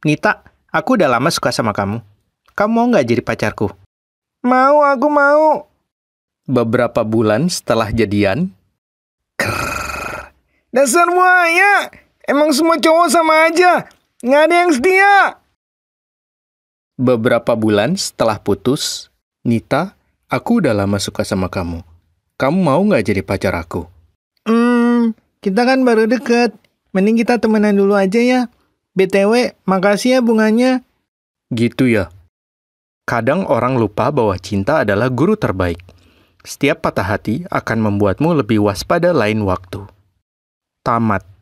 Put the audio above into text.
Nita, aku udah lama suka sama kamu. Kamu mau nggak jadi pacarku? Mau, aku mau. Beberapa bulan setelah jadian, Krrr. Dasar buaya, emang semua cowok sama aja, nggak ada yang setia. Beberapa bulan setelah putus, Nita, aku udah lama suka sama kamu. Kamu mau nggak jadi pacar aku? Hmm, kita kan baru deket. Mending kita temenan dulu aja ya. BTW, makasih ya bunganya. Gitu ya. Kadang orang lupa bahwa cinta adalah guru terbaik. Setiap patah hati akan membuatmu lebih waspada lain waktu. Tamat.